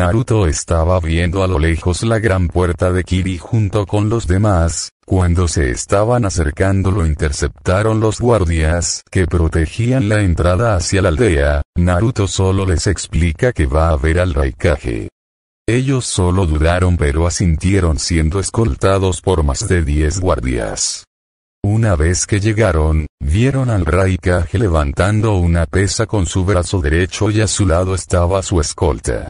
Naruto estaba viendo a lo lejos la gran puerta de Kiri junto con los demás, cuando se estaban acercando lo interceptaron los guardias que protegían la entrada hacia la aldea, Naruto solo les explica que va a ver al Raikage. Ellos solo dudaron pero asintieron siendo escoltados por más de 10 guardias. Una vez que llegaron, vieron al Raikage levantando una pesa con su brazo derecho y a su lado estaba su escolta.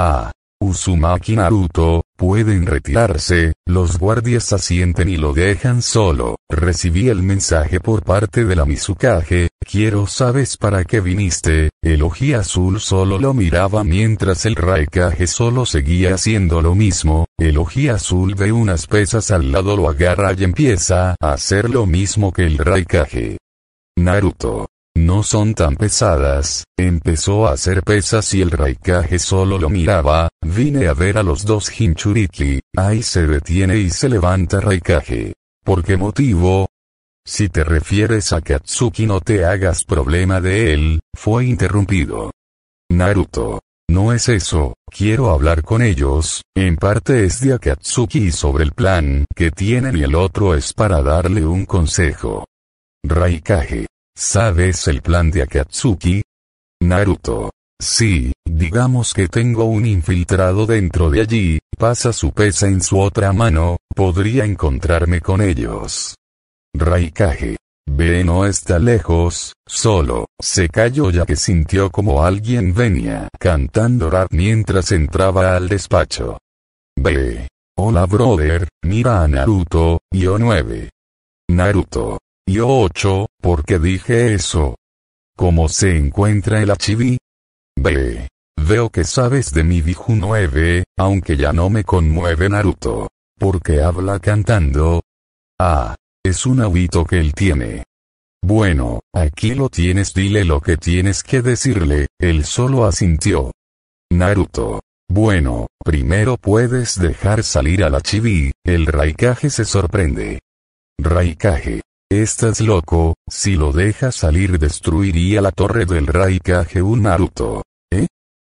Ah, Uzumaki Naruto, pueden retirarse, los guardias asienten y lo dejan solo, recibí el mensaje por parte de la Mizukage, quiero sabes para qué viniste, el oji azul solo lo miraba mientras el Raikage solo seguía haciendo lo mismo, el oji azul ve unas pesas al lado lo agarra y empieza a hacer lo mismo que el Raikage. Naruto no son tan pesadas, empezó a hacer pesas y el Raikage solo lo miraba, vine a ver a los dos Hinchuriki, ahí se detiene y se levanta Raikage. ¿Por qué motivo? Si te refieres a Katsuki no te hagas problema de él, fue interrumpido. Naruto. No es eso, quiero hablar con ellos, en parte es de Akatsuki sobre el plan que tienen y el otro es para darle un consejo. Raikage. ¿Sabes el plan de Akatsuki? Naruto. Sí, digamos que tengo un infiltrado dentro de allí, pasa su pesa en su otra mano, podría encontrarme con ellos. Raikage. B no está lejos, solo, se cayó ya que sintió como alguien venía cantando rap mientras entraba al despacho. B. Hola brother, mira a Naruto, yo 9. Naruto. Yo 8, ¿por qué dije eso? ¿Cómo se encuentra el Hachibi? Ve. Veo que sabes de mi Biju 9, aunque ya no me conmueve Naruto. ¿Por qué habla cantando? Ah. Es un hábito que él tiene. Bueno, aquí lo tienes, dile lo que tienes que decirle, él solo asintió. Naruto. Bueno, primero puedes dejar salir al la chibi, el Raikage se sorprende. Raikage. Estás loco, si lo dejas salir destruiría la torre del Raikage Naruto. ¿Eh?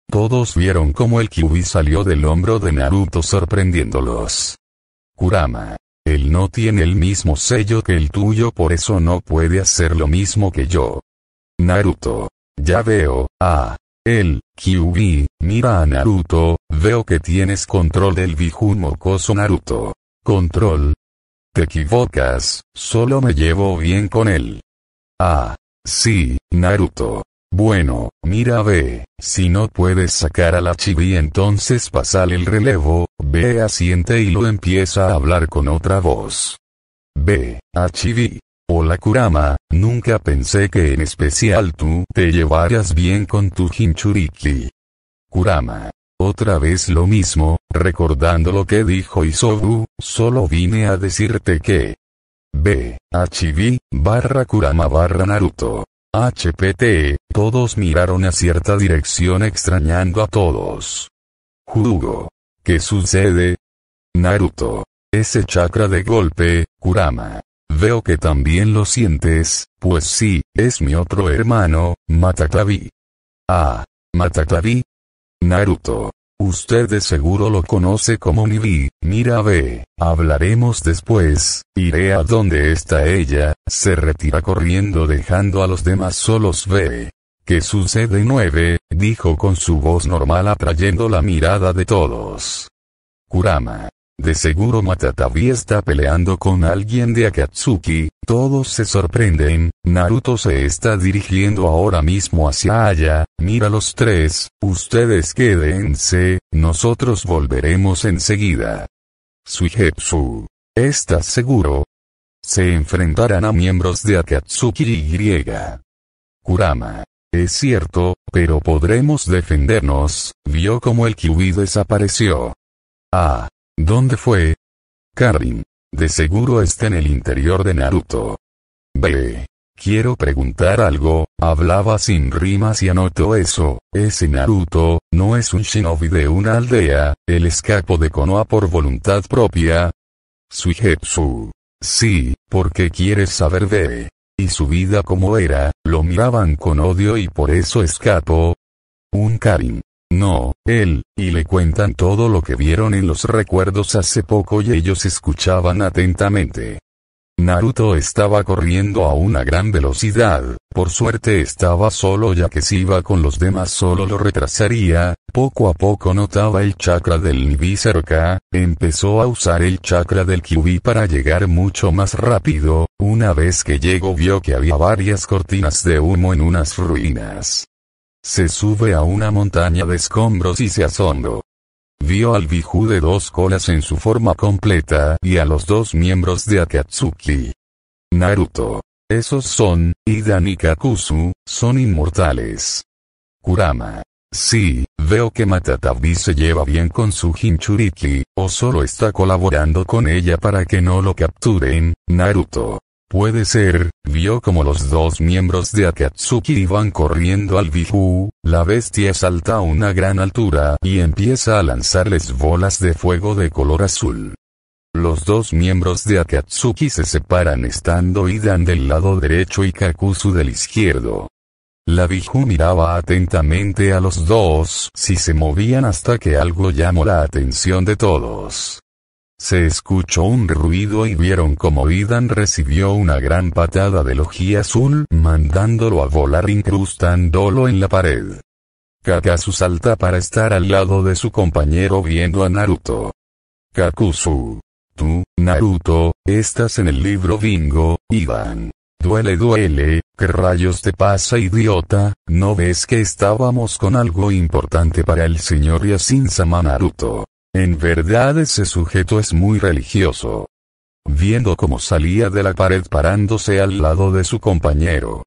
Todos vieron cómo el Kyubi salió del hombro de Naruto sorprendiéndolos. Kurama. Él no tiene el mismo sello que el tuyo por eso no puede hacer lo mismo que yo. Naruto. Ya veo, ah. El, Kyubi, mira a Naruto, veo que tienes control del Bijun mocoso Naruto. Control, te equivocas, solo me llevo bien con él. Ah. Sí, Naruto. Bueno, mira ve, si no puedes sacar a la chibi entonces pasale el relevo, ve asiente y lo empieza a hablar con otra voz. Ve, a chibi. Hola Kurama, nunca pensé que en especial tú te llevaras bien con tu Hinchuriki. Kurama, otra vez lo mismo, recordando lo que dijo Isobu, solo vine a decirte que. B. HB, barra Kurama barra Naruto. HPT, e, todos miraron a cierta dirección extrañando a todos. Jugo. ¿Qué sucede? Naruto. Ese chakra de golpe, Kurama. Veo que también lo sientes, pues sí, es mi otro hermano, Matatabi. Ah. Matatabi, Naruto. Usted de seguro lo conoce como Nibi, mira ve, hablaremos después, iré a donde está ella, se retira corriendo dejando a los demás solos ve. ¿Qué sucede Nueve, dijo con su voz normal atrayendo la mirada de todos. Kurama. De seguro Matatabi está peleando con alguien de Akatsuki, todos se sorprenden, Naruto se está dirigiendo ahora mismo hacia allá, mira los tres, ustedes quédense, nosotros volveremos enseguida. Suigetsu. ¿Estás seguro? Se enfrentarán a miembros de Akatsuki y Kurama. Es cierto, pero podremos defendernos, vio como el kiwi desapareció. Ah. ¿Dónde fue? Karin. De seguro está en el interior de Naruto. B. Quiero preguntar algo, hablaba sin rimas y anotó eso, ese Naruto, no es un shinobi de una aldea, el escapó de Konoha por voluntad propia. Suijetsu. Sí, porque quieres saber de... Y su vida como era, lo miraban con odio y por eso escapó. Un Karin. No, él, y le cuentan todo lo que vieron en los recuerdos hace poco y ellos escuchaban atentamente. Naruto estaba corriendo a una gran velocidad, por suerte estaba solo ya que si iba con los demás solo lo retrasaría, poco a poco notaba el chakra del Nibi cerca, empezó a usar el chakra del Kyubi para llegar mucho más rápido, una vez que llegó vio que había varias cortinas de humo en unas ruinas. Se sube a una montaña de escombros y se asombró. Vio al Biju de dos colas en su forma completa y a los dos miembros de Akatsuki. Naruto. Esos son, Idan y Kakuzu, son inmortales. Kurama. Sí, veo que Matatabi se lleva bien con su Hinchuriki, o solo está colaborando con ella para que no lo capturen, Naruto. Puede ser, vio como los dos miembros de Akatsuki iban corriendo al Biju, la bestia salta a una gran altura y empieza a lanzarles bolas de fuego de color azul. Los dos miembros de Akatsuki se separan estando Idan del lado derecho y Kakuzu del izquierdo. La Biju miraba atentamente a los dos si se movían hasta que algo llamó la atención de todos. Se escuchó un ruido y vieron como Idan recibió una gran patada de ojí azul, mandándolo a volar incrustándolo en la pared. Kakasu salta para estar al lado de su compañero viendo a Naruto. Kakuzu. Tú, Naruto, estás en el libro Bingo, Idan. Duele, duele, ¿qué rayos te pasa, idiota? ¿No ves que estábamos con algo importante para el señor Yasin-sama Naruto? En verdad ese sujeto es muy religioso. Viendo cómo salía de la pared parándose al lado de su compañero.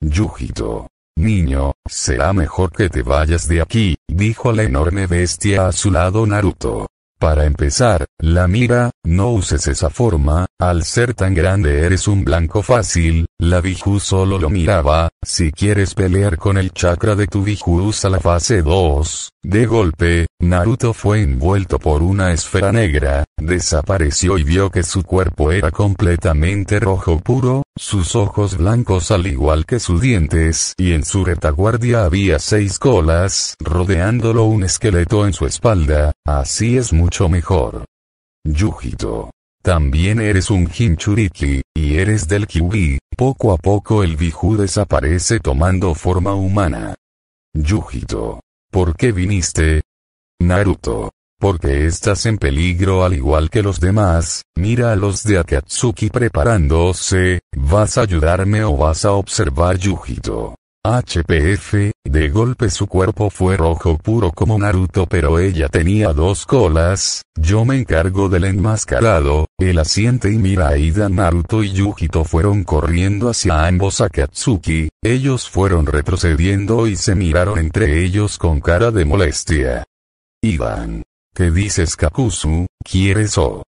Yujito. Niño, será mejor que te vayas de aquí, dijo la enorme bestia a su lado Naruto. Para empezar, la mira, no uses esa forma, al ser tan grande eres un blanco fácil, la Biju solo lo miraba, si quieres pelear con el chakra de tu Biju usa la fase 2. De golpe, Naruto fue envuelto por una esfera negra, desapareció y vio que su cuerpo era completamente rojo puro, sus ojos blancos al igual que sus dientes y en su retaguardia había seis colas, rodeándolo un esqueleto en su espalda, Así es mucho mejor. Yujito. También eres un Hinchuriki, y eres del Kyubi. Poco a poco el Biju desaparece tomando forma humana. Yujito. ¿Por qué viniste? Naruto. Porque estás en peligro al igual que los demás, mira a los de Akatsuki preparándose, ¿vas a ayudarme o vas a observar Yujito? HPF, de golpe su cuerpo fue rojo puro como Naruto pero ella tenía dos colas, yo me encargo del enmascarado, el asiente y Miraida Naruto y Yujito fueron corriendo hacia ambos Akatsuki, ellos fueron retrocediendo y se miraron entre ellos con cara de molestia. Ivan. ¿Qué dices Kakuzu, quieres o?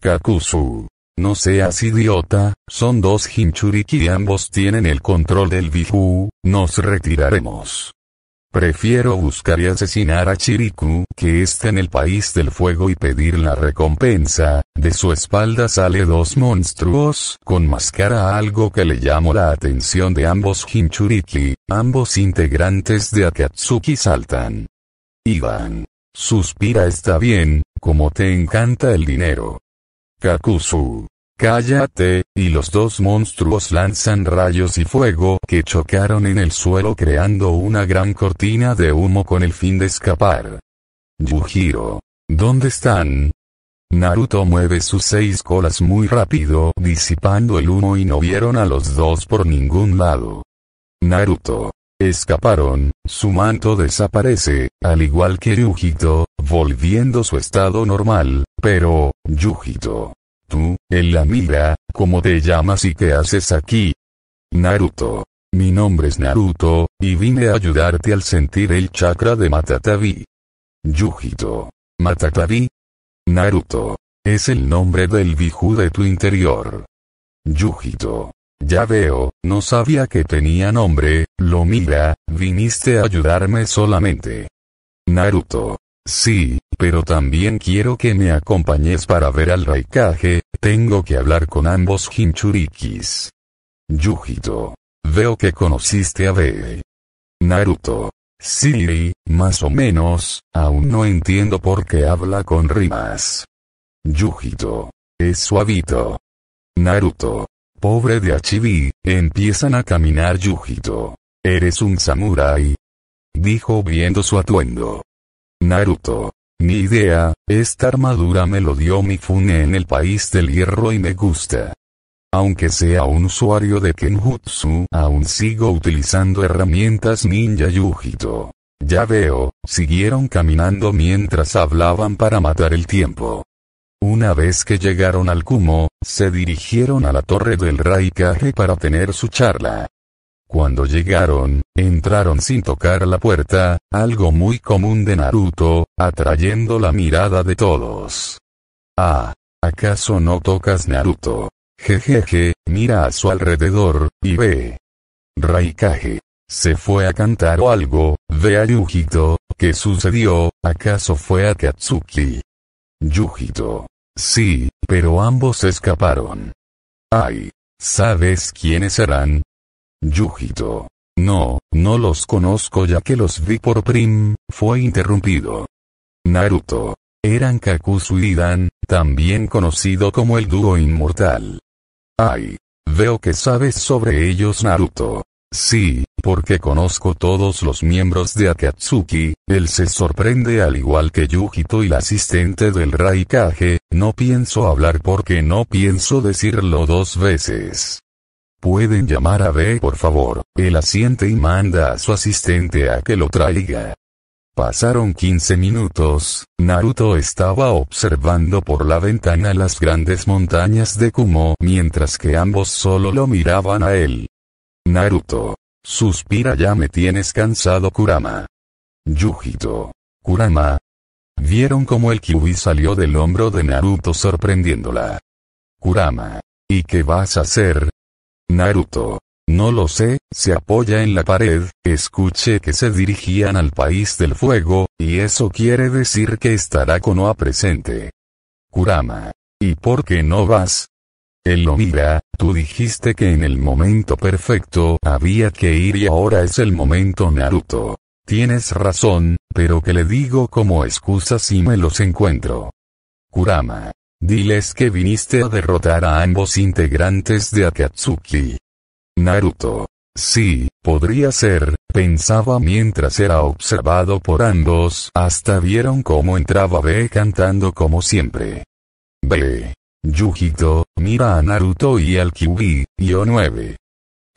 Kakuzu. No seas idiota, son dos Hinchuriki y ambos tienen el control del Biju, nos retiraremos. Prefiero buscar y asesinar a Chiriku, que está en el país del fuego y pedir la recompensa, de su espalda sale dos monstruos, con máscara algo que le llamó la atención de ambos Hinchuriki, ambos integrantes de Akatsuki saltan. Ivan. Suspira está bien, como te encanta el dinero. Kakuzu. Cállate, y los dos monstruos lanzan rayos y fuego que chocaron en el suelo creando una gran cortina de humo con el fin de escapar. Yujiro. ¿Dónde están? Naruto mueve sus seis colas muy rápido, disipando el humo y no vieron a los dos por ningún lado. Naruto escaparon, su manto desaparece, al igual que Yujito, volviendo su estado normal, pero, Yujito. Tú, en la mira, ¿cómo te llamas y qué haces aquí? Naruto. Mi nombre es Naruto, y vine a ayudarte al sentir el chakra de Matatabi. Yujito. Matatabi. Naruto. Es el nombre del Biju de tu interior. Yujito. Ya veo, no sabía que tenía nombre, lo mira, viniste a ayudarme solamente. Naruto. Sí, pero también quiero que me acompañes para ver al Raikage, tengo que hablar con ambos Hinchurikis. Yujito. Veo que conociste a B. Naruto. Sí, más o menos, aún no entiendo por qué habla con rimas. Yujito. Es suavito. Naruto pobre de Achibi, empiezan a caminar Yujito. Eres un samurái. Dijo viendo su atuendo. Naruto. Ni idea, esta armadura me lo dio fune en el país del hierro y me gusta. Aunque sea un usuario de Kenjutsu, aún sigo utilizando herramientas ninja Yujito. Ya veo, siguieron caminando mientras hablaban para matar el tiempo. Una vez que llegaron al Kumo, se dirigieron a la torre del Raikage para tener su charla. Cuando llegaron, entraron sin tocar la puerta, algo muy común de Naruto, atrayendo la mirada de todos. Ah, ¿acaso no tocas Naruto? Jejeje, mira a su alrededor, y ve. Raikage. Se fue a cantar o algo, ve a Yujito, ¿qué sucedió? ¿Acaso fue a Katsuki? Yujito. Sí, pero ambos escaparon. Ay. ¿Sabes quiénes serán? Yujito. No, no los conozco ya que los vi por Prim, fue interrumpido. Naruto. Eran Kakuzu y Dan, también conocido como el dúo inmortal. Ay. Veo que sabes sobre ellos Naruto. Sí, porque conozco todos los miembros de Akatsuki, él se sorprende al igual que Yukito y la asistente del Raikage, no pienso hablar porque no pienso decirlo dos veces. Pueden llamar a B por favor, él asiente y manda a su asistente a que lo traiga. Pasaron 15 minutos, Naruto estaba observando por la ventana las grandes montañas de Kumo mientras que ambos solo lo miraban a él. Naruto. Suspira ya me tienes cansado Kurama. Yujito. Kurama. Vieron cómo el kiwi salió del hombro de Naruto sorprendiéndola. Kurama. ¿Y qué vas a hacer? Naruto. No lo sé, se apoya en la pared, escuché que se dirigían al país del fuego, y eso quiere decir que estará Konoha presente. Kurama. ¿Y por qué no vas? Él lo mira, Tú dijiste que en el momento perfecto había que ir y ahora es el momento Naruto. Tienes razón, pero que le digo como excusa si me los encuentro. Kurama. Diles que viniste a derrotar a ambos integrantes de Akatsuki. Naruto. Sí, podría ser, pensaba mientras era observado por ambos, hasta vieron cómo entraba B cantando como siempre. B yujito mira a Naruto y al y yo 9.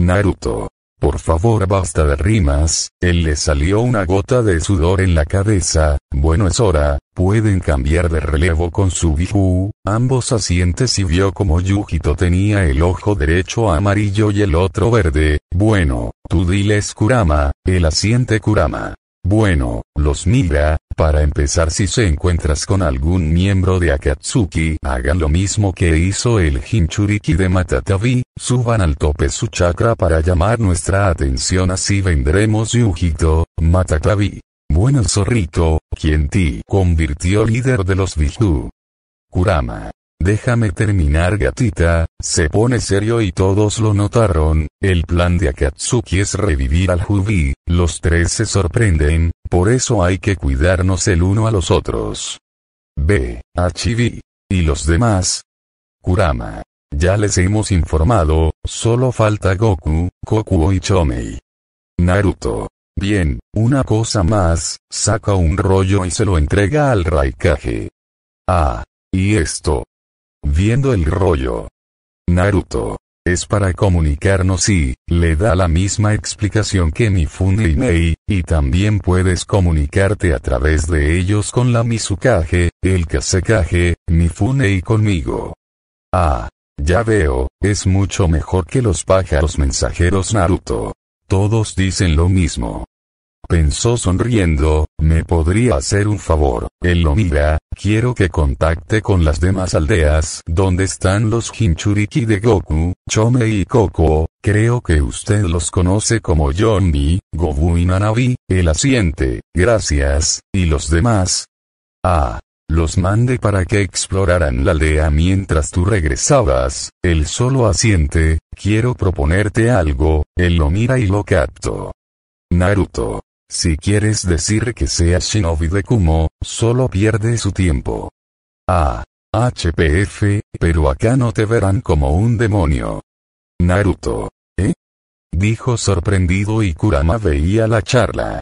Naruto. Por favor basta de rimas, él le salió una gota de sudor en la cabeza, bueno es hora, pueden cambiar de relevo con su Biju, ambos asientes y vio como yujito tenía el ojo derecho amarillo y el otro verde, bueno, tú diles Kurama, el asiente Kurama. Bueno, los mira, para empezar si se encuentras con algún miembro de Akatsuki, hagan lo mismo que hizo el Hinchuriki de Matatabi, suban al tope su chakra para llamar nuestra atención así vendremos Yujito, Matatabi. Bueno zorrito, quien ti convirtió líder de los Biju. Kurama. Déjame terminar gatita, se pone serio y todos lo notaron, el plan de Akatsuki es revivir al Jubi, los tres se sorprenden, por eso hay que cuidarnos el uno a los otros. B. Chibi, ¿Y los demás? Kurama. Ya les hemos informado, solo falta Goku, Kokuo y Chomei. Naruto. Bien, una cosa más, saca un rollo y se lo entrega al Raikage. Ah. Y esto, viendo el rollo. Naruto. Es para comunicarnos y, le da la misma explicación que Mifune y Mei, y también puedes comunicarte a través de ellos con la Mizukage, el Kasekage, Mifune y conmigo. Ah. Ya veo, es mucho mejor que los pájaros mensajeros Naruto. Todos dicen lo mismo pensó sonriendo, me podría hacer un favor. Él lo mira, quiero que contacte con las demás aldeas donde están los Hinchuriki de Goku, Chome y Koko, creo que usted los conoce como Johnny, Gobu y Nanabi, el asiente, gracias, y los demás. Ah. Los mandé para que exploraran la aldea mientras tú regresabas, él solo asiente, quiero proponerte algo, él lo mira y lo capto. Naruto. Si quieres decir que seas Shinobi de Kumo, solo pierde su tiempo. Ah. HPF, pero acá no te verán como un demonio. Naruto. ¿Eh? Dijo sorprendido y Kurama veía la charla.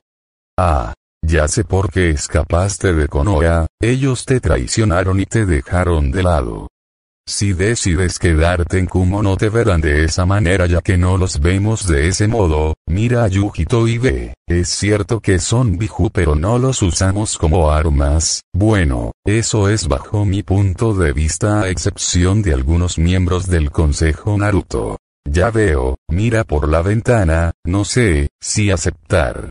Ah. Ya sé por qué escapaste de Konoha, ellos te traicionaron y te dejaron de lado. Si decides quedarte en Kumo no te verán de esa manera ya que no los vemos de ese modo, mira a Yujito y ve, es cierto que son biju pero no los usamos como armas, bueno, eso es bajo mi punto de vista a excepción de algunos miembros del Consejo Naruto. Ya veo, mira por la ventana, no sé, si aceptar.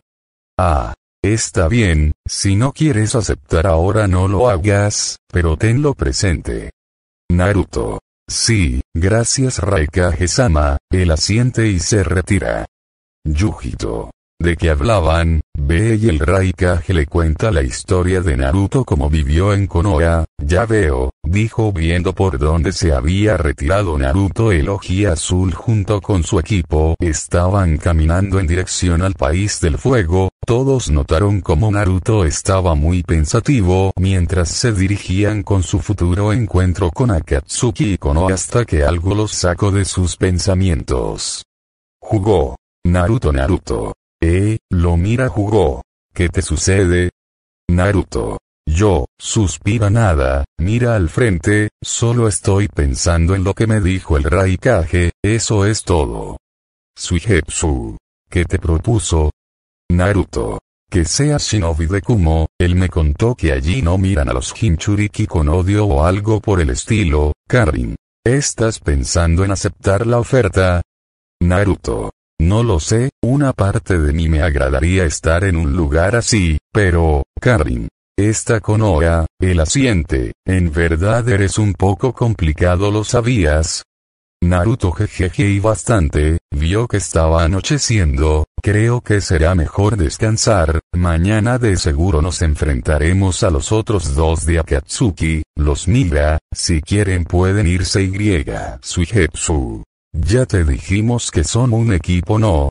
Ah, Está bien, si no quieres aceptar ahora no lo hagas, pero tenlo presente. Naruto. Sí, gracias Raikage-sama, él asiente y se retira. Yujito de que hablaban, Ve y el Raikage le cuenta la historia de Naruto como vivió en Konoha, ya veo, dijo viendo por dónde se había retirado Naruto el Oji Azul junto con su equipo estaban caminando en dirección al País del Fuego, todos notaron como Naruto estaba muy pensativo mientras se dirigían con su futuro encuentro con Akatsuki y Konoha hasta que algo los sacó de sus pensamientos. Jugó. Naruto Naruto. Eh, lo mira jugó. ¿Qué te sucede? Naruto. Yo, suspira nada, mira al frente, solo estoy pensando en lo que me dijo el Raikage, eso es todo. Suigetsu. ¿Qué te propuso? Naruto. Que sea Shinobi de Kumo, él me contó que allí no miran a los Hinchuriki con odio o algo por el estilo, Karin. ¿Estás pensando en aceptar la oferta? Naruto. No lo sé, una parte de mí me agradaría estar en un lugar así, pero, Karin. Esta Konoha, el asiente, en verdad eres un poco complicado, ¿lo sabías? Naruto jejeje y bastante, vio que estaba anocheciendo, creo que será mejor descansar, mañana de seguro nos enfrentaremos a los otros dos de Akatsuki, los mira, si quieren pueden irse y Suihetsu. Ya te dijimos que son un equipo no.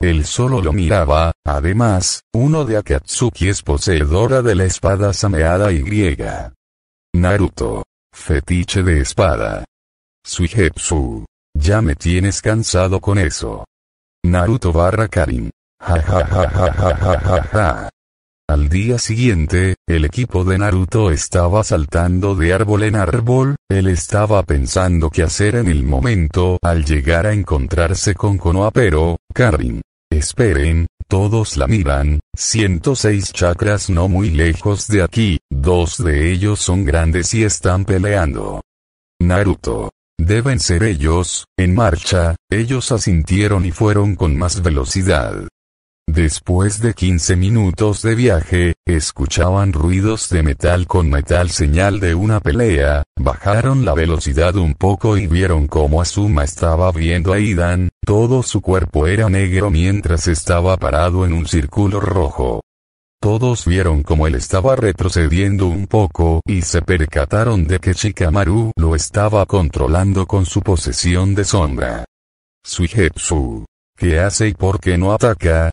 Él solo lo miraba, además, uno de Akatsuki es poseedora de la espada sameada y griega. Naruto. Fetiche de espada. Suijetsu. Ya me tienes cansado con eso. Naruto barra Karin. Ja ja ja ja ja ja ja ja. Al día siguiente, el equipo de Naruto estaba saltando de árbol en árbol, él estaba pensando qué hacer en el momento al llegar a encontrarse con Konoha pero, Karin. Esperen, todos la miran, 106 chakras no muy lejos de aquí, dos de ellos son grandes y están peleando. Naruto. Deben ser ellos, en marcha, ellos asintieron y fueron con más velocidad. Después de 15 minutos de viaje, escuchaban ruidos de metal con metal señal de una pelea, bajaron la velocidad un poco y vieron cómo Asuma estaba viendo a Idan, todo su cuerpo era negro mientras estaba parado en un círculo rojo. Todos vieron como él estaba retrocediendo un poco y se percataron de que Shikamaru lo estaba controlando con su posesión de sombra. Suijetsu. ¿Qué hace y por qué no ataca?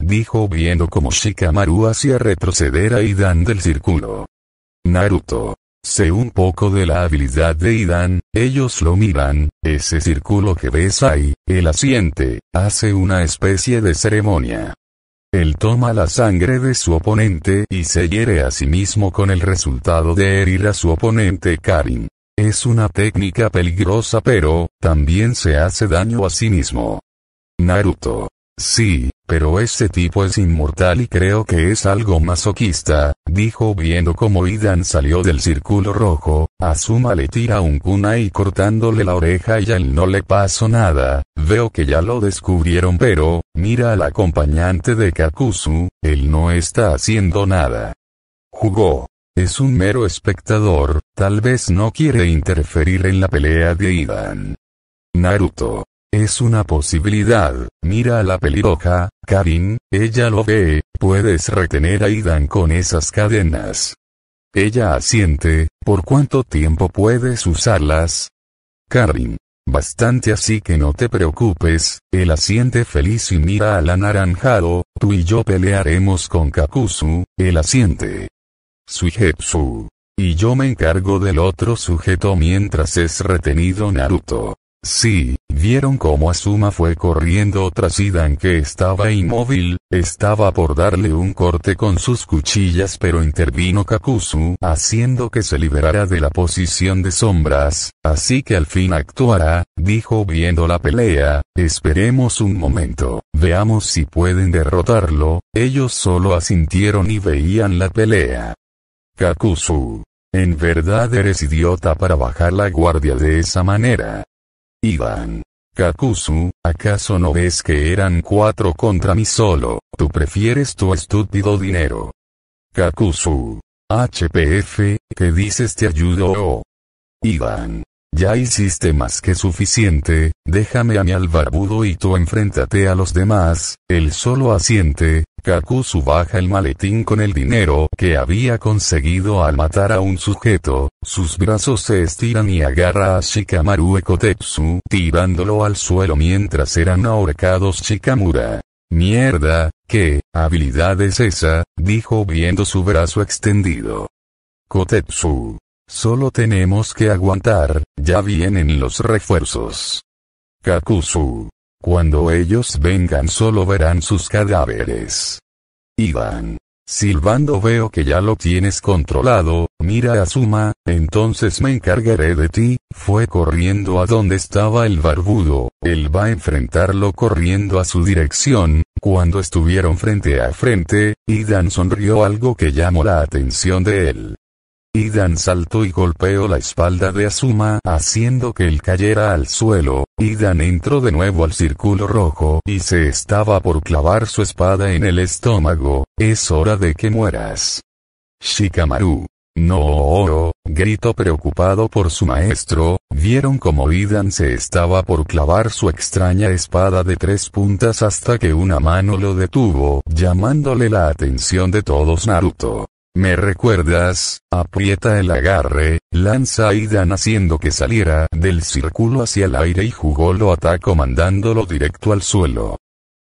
Dijo viendo como Shikamaru hacía retroceder a Idan del círculo. Naruto. Sé un poco de la habilidad de Idan, ellos lo miran, ese círculo que ves ahí, el asiente, hace una especie de ceremonia. Él toma la sangre de su oponente y se hiere a sí mismo con el resultado de herir a su oponente Karin. Es una técnica peligrosa pero, también se hace daño a sí mismo. Naruto. Sí, pero ese tipo es inmortal y creo que es algo masoquista, dijo viendo como Idan salió del círculo rojo, Azuma le tira un kunai cortándole la oreja y a él no le pasó nada, veo que ya lo descubrieron pero, mira al acompañante de Kakuzu, él no está haciendo nada. Jugó. Es un mero espectador, tal vez no quiere interferir en la pelea de Idan. Naruto. Es una posibilidad, mira a la pelirroja, Karin, ella lo ve, puedes retener a Idan con esas cadenas. Ella asiente, ¿por cuánto tiempo puedes usarlas? Karin. Bastante así que no te preocupes, él asiente feliz y mira al anaranjado, tú y yo pelearemos con Kakuzu, él asiente. Suigetsu, Y yo me encargo del otro sujeto mientras es retenido Naruto. Sí, vieron cómo Asuma fue corriendo tras Idan que estaba inmóvil, estaba por darle un corte con sus cuchillas pero intervino Kakusu, haciendo que se liberara de la posición de sombras, así que al fin actuará, dijo viendo la pelea, esperemos un momento, veamos si pueden derrotarlo, ellos solo asintieron y veían la pelea. Kakusu, En verdad eres idiota para bajar la guardia de esa manera. Ivan. Kakusu, ¿acaso no ves que eran cuatro contra mí solo? Tú prefieres tu estúpido dinero. Kakusu, HPF, ¿qué dices te ayudo? Ivan. Ya hiciste más que suficiente, déjame a mí al barbudo y tú enfréntate a los demás, el solo asiente, Kakuzu baja el maletín con el dinero que había conseguido al matar a un sujeto, sus brazos se estiran y agarra a Shikamaru Ekotetsu, tirándolo al suelo mientras eran ahorcados Shikamura. Mierda, ¿qué habilidad es esa? dijo viendo su brazo extendido. Kotetsu. Solo tenemos que aguantar, ya vienen los refuerzos. Kakusu, Cuando ellos vengan solo verán sus cadáveres. Iván. Silbando veo que ya lo tienes controlado, mira a Suma, entonces me encargaré de ti, fue corriendo a donde estaba el barbudo, él va a enfrentarlo corriendo a su dirección, cuando estuvieron frente a frente, Idan sonrió algo que llamó la atención de él. Idan saltó y golpeó la espalda de Asuma haciendo que él cayera al suelo, Idan entró de nuevo al círculo rojo y se estaba por clavar su espada en el estómago, es hora de que mueras. Shikamaru. No, oro, gritó preocupado por su maestro, vieron como Idan se estaba por clavar su extraña espada de tres puntas hasta que una mano lo detuvo, llamándole la atención de todos Naruto. ¿Me recuerdas? Aprieta el agarre, lanza a Idan haciendo que saliera del círculo hacia el aire y jugó lo atacó mandándolo directo al suelo.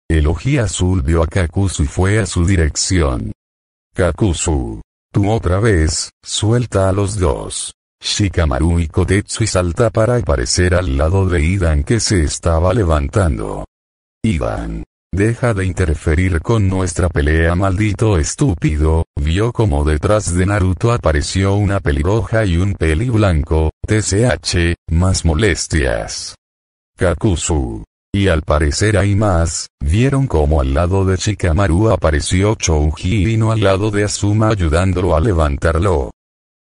El azul vio a Kakuzu y fue a su dirección. Kakuzu. Tú otra vez, suelta a los dos. Shikamaru y Kotetsu y salta para aparecer al lado de Idan que se estaba levantando. Idan. Deja de interferir con nuestra pelea maldito estúpido, vio como detrás de Naruto apareció una pelirroja y un peli blanco, TCH, más molestias. Kakuzu. Y al parecer hay más, vieron como al lado de Shikamaru apareció Chouji y no al lado de Asuma ayudándolo a levantarlo.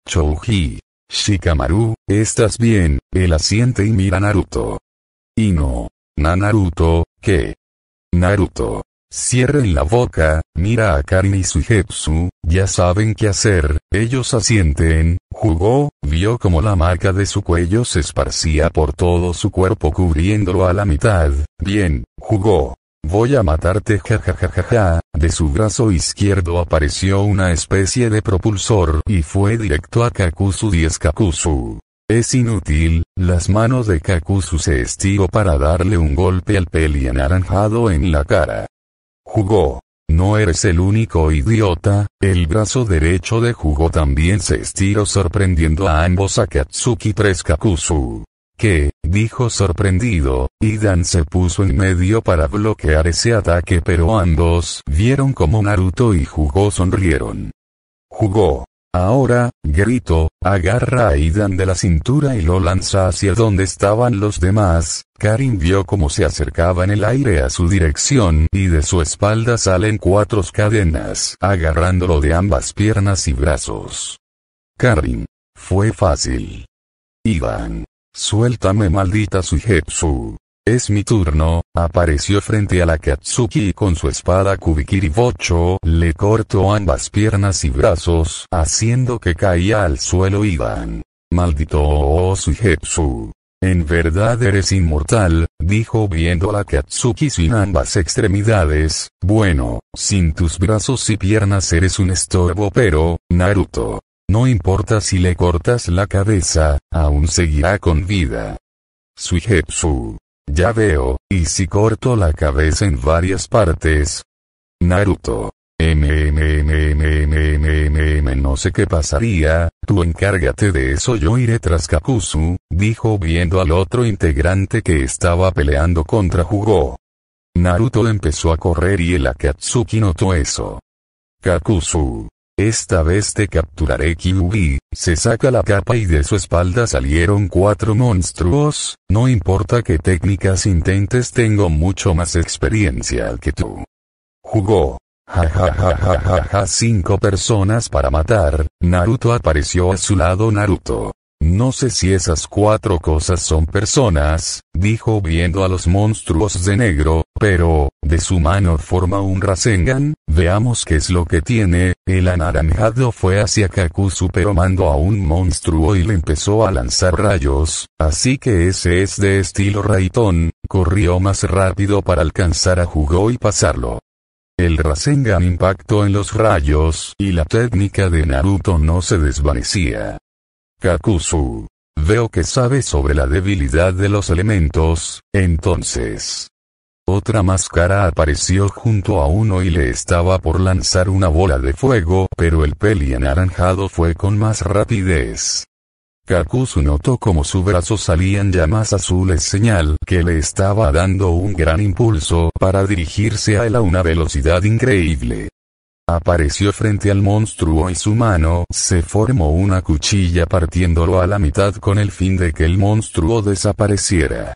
Chouji. Shikamaru, ¿estás bien? Él asiente y mira a Naruto. no. Na Naruto, ¿qué? Naruto. Cierren la boca, mira a Karin y su Suigetsu, ya saben qué hacer, ellos asienten, jugó, vio como la marca de su cuello se esparcía por todo su cuerpo cubriéndolo a la mitad, bien, jugó. Voy a matarte jajajajaja, de su brazo izquierdo apareció una especie de propulsor y fue directo a Kakuzu 10 Kakuzu. Es inútil, las manos de Kakuzu se estiró para darle un golpe al peli anaranjado en la cara. Jugó. No eres el único idiota, el brazo derecho de Jugo también se estiró sorprendiendo a ambos Akatsuki Katsuki 3 Kakuzu. Que, dijo sorprendido, Y Dan se puso en medio para bloquear ese ataque pero ambos vieron como Naruto y Jugo sonrieron. Jugó. Ahora, grito, agarra a Idan de la cintura y lo lanza hacia donde estaban los demás. Karim vio cómo se acercaba en el aire a su dirección y de su espalda salen cuatro cadenas, agarrándolo de ambas piernas y brazos. Karim. Fue fácil. Ivan. Suéltame maldita Sujepsu. Es mi turno, apareció frente a la Katsuki y con su espada Kubikiri Bocho le cortó ambas piernas y brazos haciendo que caía al suelo Ivan. Maldito Osuihetsu. En verdad eres inmortal, dijo viendo a la Katsuki sin ambas extremidades, bueno, sin tus brazos y piernas eres un estorbo pero, Naruto. No importa si le cortas la cabeza, aún seguirá con vida. Suihetsu. Ya veo, y si corto la cabeza en varias partes. Naruto. MMMMMMM no sé qué pasaría, tú encárgate de eso yo iré tras Kakuzu, dijo viendo al otro integrante que estaba peleando contra Hugo. Naruto empezó a correr y el Akatsuki notó eso. Kakuzu. Esta vez te capturaré Kyuubi, se saca la capa y de su espalda salieron cuatro monstruos, no importa qué técnicas intentes tengo mucho más experiencia que tú. Jugó. Ja ja ja ja ja ja cinco personas para matar, Naruto apareció a su lado Naruto. No sé si esas cuatro cosas son personas, dijo viendo a los monstruos de negro, pero, de su mano forma un Rasengan, veamos qué es lo que tiene, el anaranjado fue hacia Kakuzu pero mandó a un monstruo y le empezó a lanzar rayos, así que ese es de estilo Raiton, corrió más rápido para alcanzar a Jugo y pasarlo. El Rasengan impactó en los rayos y la técnica de Naruto no se desvanecía. Kakusu, Veo que sabe sobre la debilidad de los elementos, entonces. Otra máscara apareció junto a uno y le estaba por lanzar una bola de fuego, pero el peli anaranjado fue con más rapidez. Kakusu notó como su brazo salían llamas azules señal que le estaba dando un gran impulso para dirigirse a él a una velocidad increíble. Apareció frente al monstruo y su mano se formó una cuchilla partiéndolo a la mitad con el fin de que el monstruo desapareciera.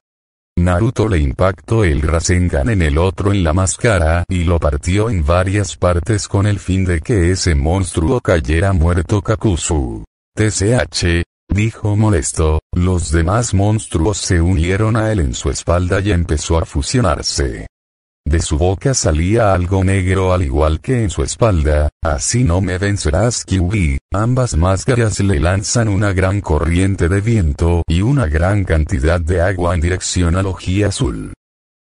Naruto le impactó el Rasengan en el otro en la máscara y lo partió en varias partes con el fin de que ese monstruo cayera muerto Kakuzu. TCH, dijo molesto, los demás monstruos se unieron a él en su espalda y empezó a fusionarse. De su boca salía algo negro al igual que en su espalda, así no me vencerás Kyubi. Ambas máscaras le lanzan una gran corriente de viento y una gran cantidad de agua en dirección al oji azul.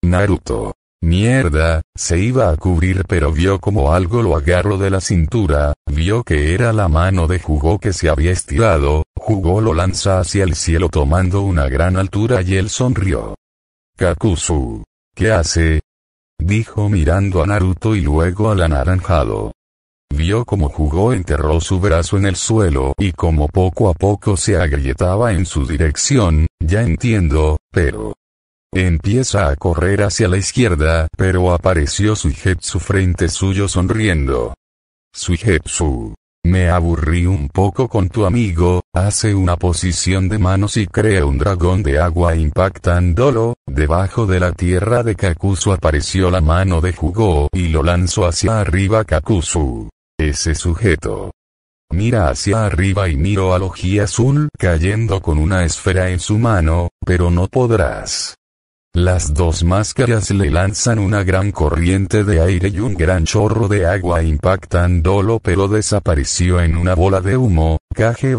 Naruto. Mierda, se iba a cubrir pero vio como algo lo agarró de la cintura, vio que era la mano de Jugo que se había estirado, Jugó lo lanza hacia el cielo tomando una gran altura y él sonrió. Kakuzu. ¿Qué hace? Dijo mirando a Naruto y luego al anaranjado. Vio como jugó, enterró su brazo en el suelo y como poco a poco se agrietaba en su dirección, ya entiendo, pero... Empieza a correr hacia la izquierda, pero apareció Suijetsu frente suyo sonriendo. Suijetsu. Me aburrí un poco con tu amigo, hace una posición de manos y crea un dragón de agua impactándolo, debajo de la tierra de Kakuzu apareció la mano de Jugo y lo lanzó hacia arriba Kakuzu. Ese sujeto. Mira hacia arriba y miro a Logia Azul cayendo con una esfera en su mano, pero no podrás. Las dos máscaras le lanzan una gran corriente de aire y un gran chorro de agua impactándolo pero desapareció en una bola de humo, Kage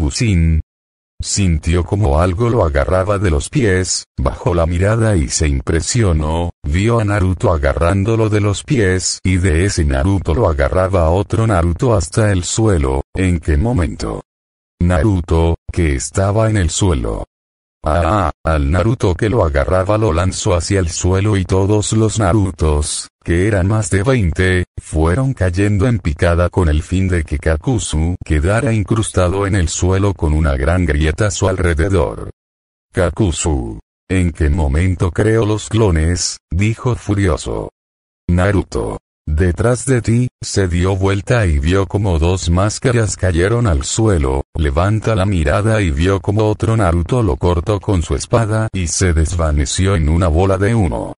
Sintió como algo lo agarraba de los pies, bajó la mirada y se impresionó, vio a Naruto agarrándolo de los pies y de ese Naruto lo agarraba otro Naruto hasta el suelo, ¿en qué momento? Naruto, que estaba en el suelo, Ah, al Naruto que lo agarraba lo lanzó hacia el suelo y todos los Narutos, que eran más de 20, fueron cayendo en picada con el fin de que Kakuzu quedara incrustado en el suelo con una gran grieta a su alrededor. Kakuzu. ¿En qué momento creo los clones? dijo furioso. Naruto. Detrás de ti, se dio vuelta y vio como dos máscaras cayeron al suelo, levanta la mirada y vio como otro Naruto lo cortó con su espada y se desvaneció en una bola de uno.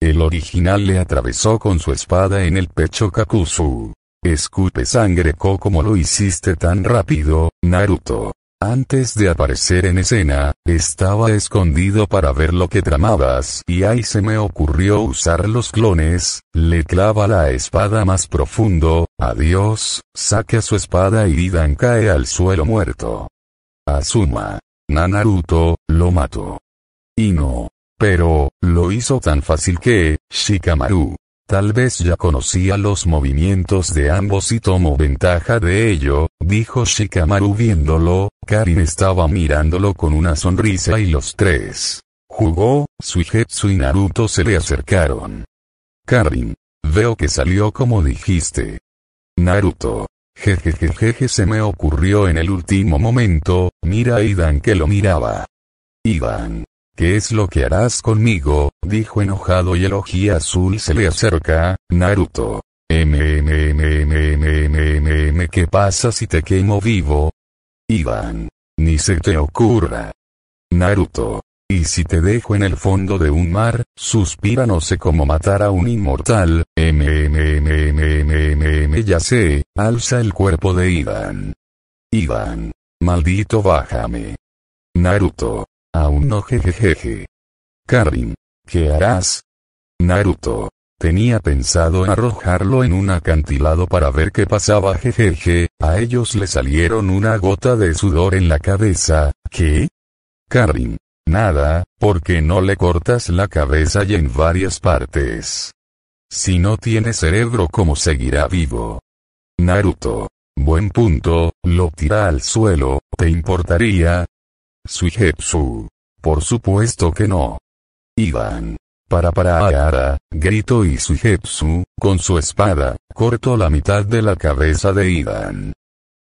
El original le atravesó con su espada en el pecho Kakuzu. Escupe sangre ko como lo hiciste tan rápido, Naruto. Antes de aparecer en escena, estaba escondido para ver lo que tramabas y ahí se me ocurrió usar los clones, le clava la espada más profundo, adiós, saca su espada y Idan cae al suelo muerto. Asuma. Nanaruto, lo mató. Y no. Pero, lo hizo tan fácil que, Shikamaru, Tal vez ya conocía los movimientos de ambos y tomó ventaja de ello, dijo Shikamaru viéndolo, Karin estaba mirándolo con una sonrisa y los tres. Jugó, Suijetsu y Naruto se le acercaron. Karin. Veo que salió como dijiste. Naruto. Jejejejeje se me ocurrió en el último momento, mira a Idan que lo miraba. Idan. ¿Qué es lo que harás conmigo? dijo enojado y el oji azul se le acerca, Naruto. MMMMMMM ¿Qué pasa si te quemo vivo? Iván. Ni se te ocurra. Naruto. Y si te dejo en el fondo de un mar, suspira no sé cómo matar a un inmortal, MMMMMMM ya sé, alza el cuerpo de Iván. Iván. Maldito bájame. Naruto. Aún no jejejeje. Karin. ¿Qué harás? Naruto. Tenía pensado arrojarlo en un acantilado para ver qué pasaba jejeje, a ellos le salieron una gota de sudor en la cabeza, ¿qué? Karin. Nada, porque no le cortas la cabeza y en varias partes. Si no tiene cerebro, ¿cómo seguirá vivo? Naruto. Buen punto, lo tira al suelo, ¿te importaría? Suijetsu. Por supuesto que no. Ivan. Para para Aara, gritó Suijetsu, con su espada, cortó la mitad de la cabeza de Ivan.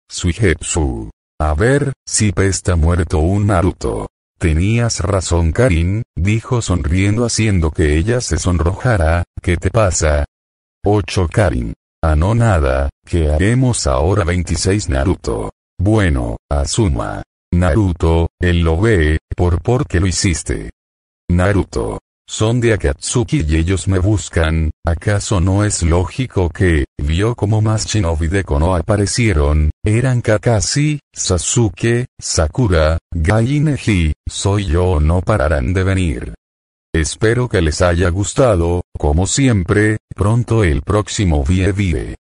Suijetsu. A ver, si pesta muerto un Naruto. Tenías razón Karin, dijo sonriendo haciendo que ella se sonrojara, ¿qué te pasa? 8 Karin. Ah no nada, ¿qué haremos ahora 26 Naruto. Bueno, Asuma. Naruto, él lo ve, por qué lo hiciste. Naruto. Son de Akatsuki y ellos me buscan, ¿acaso no es lógico que, vio como más shinobi de Konoha aparecieron, eran Kakashi, Sasuke, Sakura, Gai y Neji, soy yo o no pararán de venir. Espero que les haya gustado, como siempre, pronto el próximo Vie